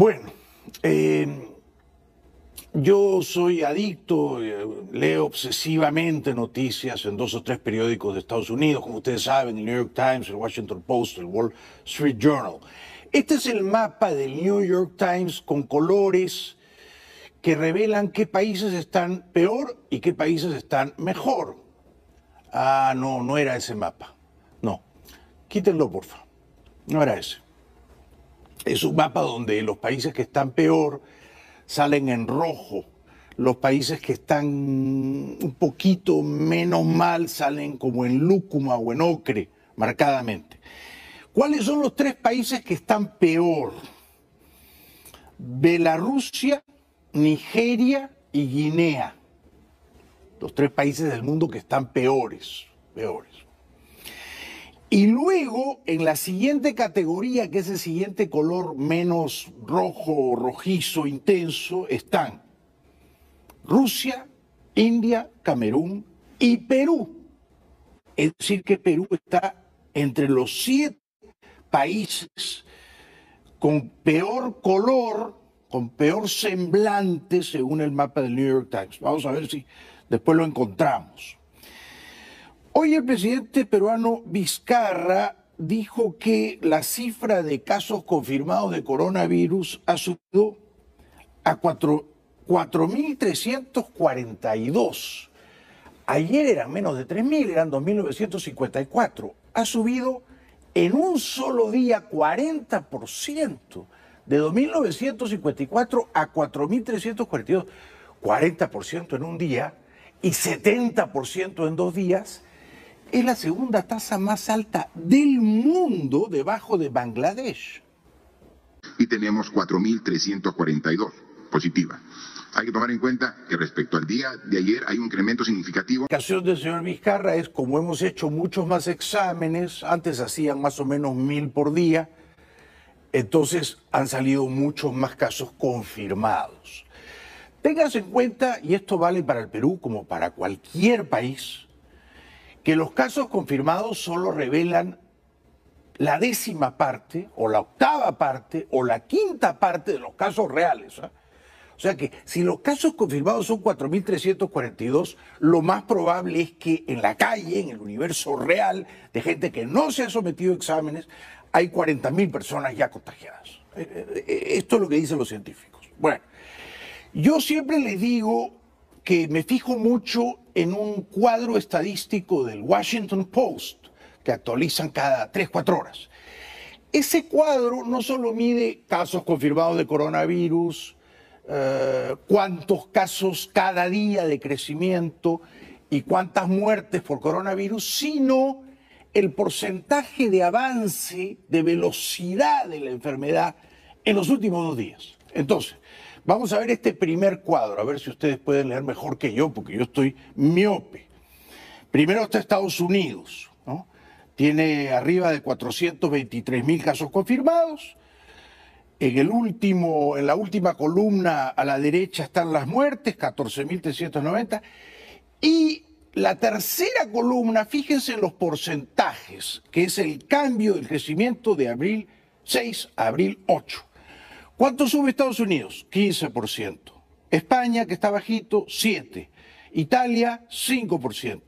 Bueno, eh, yo soy adicto, eh, leo obsesivamente noticias en dos o tres periódicos de Estados Unidos, como ustedes saben, el New York Times, el Washington Post, el Wall Street Journal. Este es el mapa del New York Times con colores que revelan qué países están peor y qué países están mejor. Ah, no, no era ese mapa. No. Quítenlo, favor, No era ese. Es un mapa donde los países que están peor salen en rojo, los países que están un poquito menos mal salen como en lúcuma o en ocre, marcadamente. ¿Cuáles son los tres países que están peor? Belarusia, Nigeria y Guinea. Los tres países del mundo que están peores, peores. Y luego, en la siguiente categoría, que es el siguiente color menos rojo, rojizo, intenso, están Rusia, India, Camerún y Perú. Es decir, que Perú está entre los siete países con peor color, con peor semblante, según el mapa del New York Times. Vamos a ver si después lo encontramos. Hoy el presidente peruano Vizcarra dijo que la cifra de casos confirmados de coronavirus ha subido a 4.342. Ayer eran menos de 3.000, eran 2.954. Ha subido en un solo día 40%, de 2.954 a 4.342. 40% en un día y 70% en dos días es la segunda tasa más alta del mundo debajo de Bangladesh. Y tenemos 4.342 positivas. Hay que tomar en cuenta que respecto al día de ayer hay un incremento significativo. La del señor Vizcarra es, como hemos hecho muchos más exámenes, antes hacían más o menos mil por día, entonces han salido muchos más casos confirmados. Téngase en cuenta, y esto vale para el Perú como para cualquier país, que los casos confirmados solo revelan la décima parte o la octava parte o la quinta parte de los casos reales. ¿ah? O sea que si los casos confirmados son 4.342, lo más probable es que en la calle, en el universo real, de gente que no se ha sometido a exámenes, hay 40.000 personas ya contagiadas. Eh, eh, eh, esto es lo que dicen los científicos. Bueno, yo siempre les digo que me fijo mucho en un cuadro estadístico del Washington Post, que actualizan cada 3, 4 horas. Ese cuadro no solo mide casos confirmados de coronavirus, eh, cuántos casos cada día de crecimiento y cuántas muertes por coronavirus, sino el porcentaje de avance, de velocidad de la enfermedad en los últimos dos días. Entonces, Vamos a ver este primer cuadro, a ver si ustedes pueden leer mejor que yo, porque yo estoy miope. Primero está Estados Unidos, Tiene arriba de 423 mil casos confirmados. En, el último, en la última columna a la derecha están las muertes, 14.390. Y la tercera columna, fíjense en los porcentajes, que es el cambio, del crecimiento de abril 6 a abril 8. ¿Cuánto sube Estados Unidos? 15%. España, que está bajito, 7%. Italia, 5%.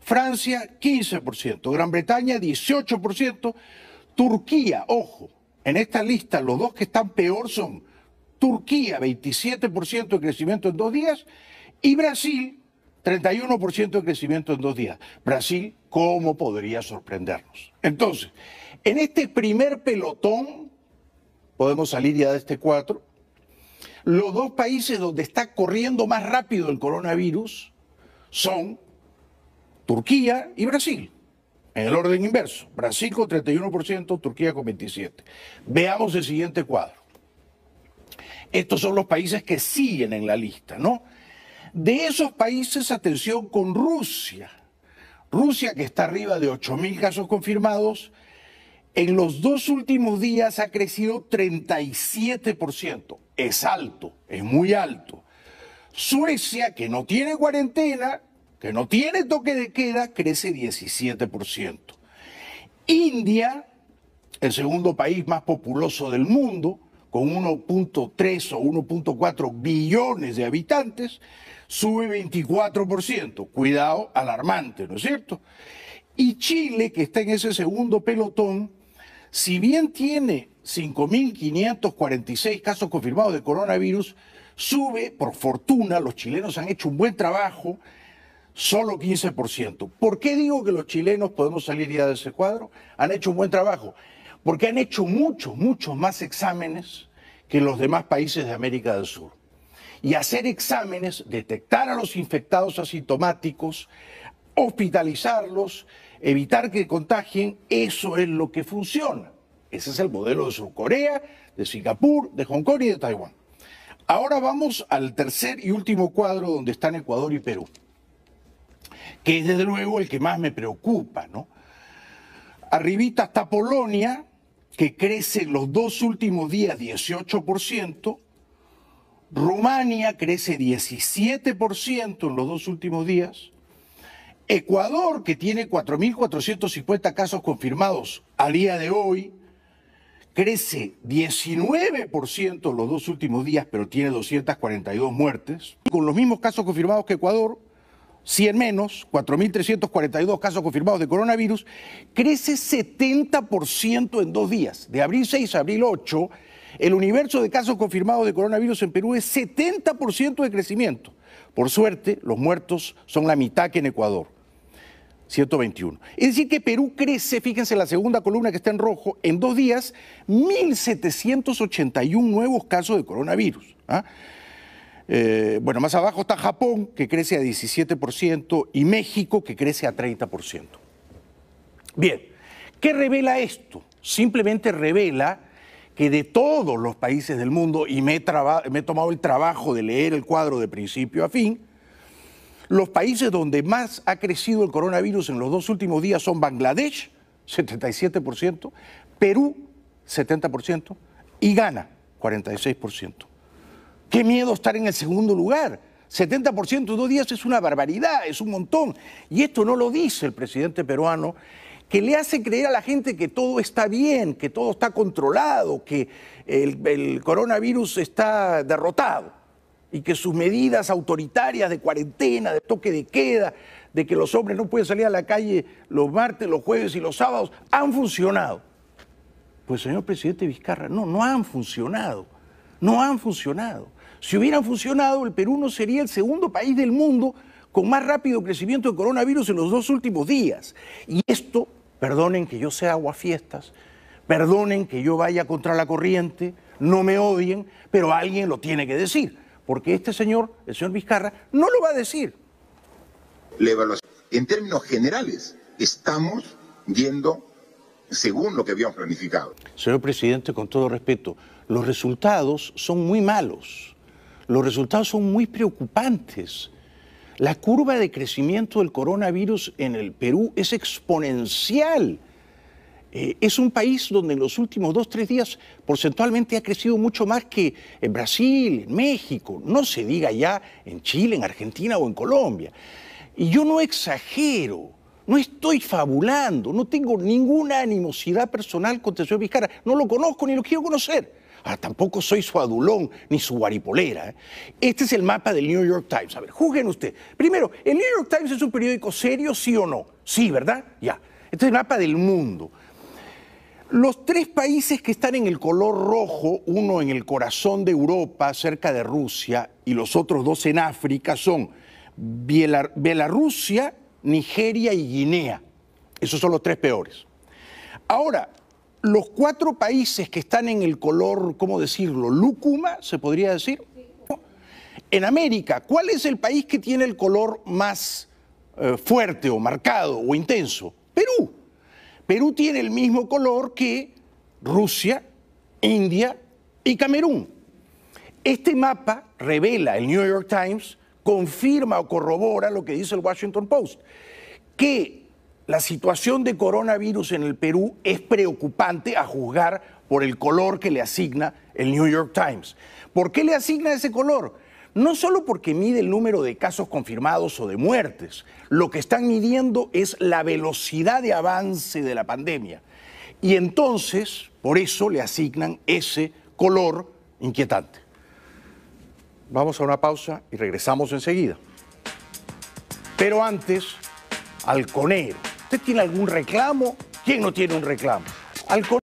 Francia, 15%. Gran Bretaña, 18%. Turquía, ojo, en esta lista los dos que están peor son Turquía, 27% de crecimiento en dos días, y Brasil, 31% de crecimiento en dos días. Brasil, ¿cómo podría sorprendernos? Entonces, en este primer pelotón podemos salir ya de este cuadro. Los dos países donde está corriendo más rápido el coronavirus son Turquía y Brasil, en el orden inverso. Brasil con 31%, Turquía con 27%. Veamos el siguiente cuadro. Estos son los países que siguen en la lista, ¿no? De esos países, atención con Rusia. Rusia que está arriba de 8.000 casos confirmados, en los dos últimos días ha crecido 37%. Es alto, es muy alto. Suecia, que no tiene cuarentena, que no tiene toque de queda, crece 17%. India, el segundo país más populoso del mundo, con 1.3 o 1.4 billones de habitantes, sube 24%. Cuidado, alarmante, ¿no es cierto? Y Chile, que está en ese segundo pelotón, si bien tiene 5.546 casos confirmados de coronavirus, sube, por fortuna, los chilenos han hecho un buen trabajo, solo 15%. ¿Por qué digo que los chilenos podemos salir ya de ese cuadro? Han hecho un buen trabajo, porque han hecho muchos, muchos más exámenes que los demás países de América del Sur. Y hacer exámenes, detectar a los infectados asintomáticos, hospitalizarlos, evitar que contagien, eso es lo que funciona. Ese es el modelo de Surcorea, de Singapur, de Hong Kong y de Taiwán. Ahora vamos al tercer y último cuadro donde están Ecuador y Perú, que es desde luego el que más me preocupa, ¿no? Arribita está Polonia, que crece en los dos últimos días 18%, Rumania crece 17% en los dos últimos días, Ecuador, que tiene 4.450 casos confirmados al día de hoy, crece 19% los dos últimos días, pero tiene 242 muertes. Con los mismos casos confirmados que Ecuador, 100 menos, 4.342 casos confirmados de coronavirus, crece 70% en dos días. De abril 6 a abril 8, el universo de casos confirmados de coronavirus en Perú es 70% de crecimiento. Por suerte, los muertos son la mitad que en Ecuador. 121. Es decir, que Perú crece, fíjense la segunda columna que está en rojo, en dos días, 1.781 nuevos casos de coronavirus. ¿ah? Eh, bueno, más abajo está Japón, que crece a 17%, y México, que crece a 30%. Bien, ¿qué revela esto? Simplemente revela que de todos los países del mundo, y me he tomado el trabajo de leer el cuadro de principio a fin, los países donde más ha crecido el coronavirus en los dos últimos días son Bangladesh, 77%, Perú, 70%, y Ghana, 46%. Qué miedo estar en el segundo lugar. 70% en dos días es una barbaridad, es un montón. Y esto no lo dice el presidente peruano, que le hace creer a la gente que todo está bien, que todo está controlado, que el, el coronavirus está derrotado y que sus medidas autoritarias de cuarentena, de toque de queda, de que los hombres no pueden salir a la calle los martes, los jueves y los sábados, han funcionado. Pues señor presidente Vizcarra, no, no han funcionado, no han funcionado. Si hubieran funcionado, el Perú no sería el segundo país del mundo con más rápido crecimiento de coronavirus en los dos últimos días. Y esto, perdonen que yo sea fiestas, perdonen que yo vaya contra la corriente, no me odien, pero alguien lo tiene que decir porque este señor, el señor Vizcarra, no lo va a decir. en términos generales, estamos yendo según lo que habíamos planificado. Señor presidente, con todo respeto, los resultados son muy malos. Los resultados son muy preocupantes. La curva de crecimiento del coronavirus en el Perú es exponencial. Eh, es un país donde en los últimos dos, tres días porcentualmente ha crecido mucho más que en Brasil, en México, no se diga ya en Chile, en Argentina o en Colombia. Y yo no exagero, no estoy fabulando, no tengo ninguna animosidad personal contra el señor no lo conozco ni lo quiero conocer. Ah, tampoco soy su adulón ni su guaripolera. ¿eh? Este es el mapa del New York Times. A ver, juzguen ustedes. Primero, ¿el New York Times es un periódico serio, sí o no? Sí, ¿verdad? Ya. Este es el mapa del mundo. Los tres países que están en el color rojo, uno en el corazón de Europa, cerca de Rusia, y los otros dos en África, son Bielorrusia, Nigeria y Guinea. Esos son los tres peores. Ahora, los cuatro países que están en el color, ¿cómo decirlo? Lúcuma, se podría decir. En América, ¿cuál es el país que tiene el color más eh, fuerte o marcado o intenso? Perú. Perú tiene el mismo color que Rusia, India y Camerún. Este mapa revela el New York Times, confirma o corrobora lo que dice el Washington Post, que la situación de coronavirus en el Perú es preocupante a juzgar por el color que le asigna el New York Times. ¿Por qué le asigna ese color? no solo porque mide el número de casos confirmados o de muertes, lo que están midiendo es la velocidad de avance de la pandemia. Y entonces, por eso le asignan ese color inquietante. Vamos a una pausa y regresamos enseguida. Pero antes, al conero ¿Usted tiene algún reclamo? ¿Quién no tiene un reclamo?